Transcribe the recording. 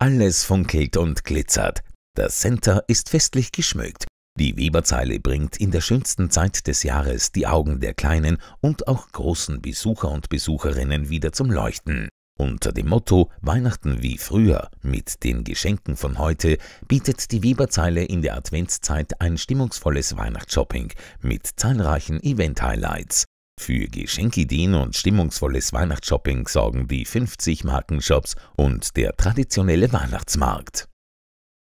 Alles funkelt und glitzert. Das Center ist festlich geschmückt. Die Weberzeile bringt in der schönsten Zeit des Jahres die Augen der kleinen und auch großen Besucher und Besucherinnen wieder zum Leuchten. Unter dem Motto Weihnachten wie früher mit den Geschenken von heute bietet die Weberzeile in der Adventszeit ein stimmungsvolles Weihnachtsshopping mit zahlreichen Event-Highlights. Für Geschenkideen und stimmungsvolles Weihnachtsshopping sorgen die 50 Markenshops und der traditionelle Weihnachtsmarkt.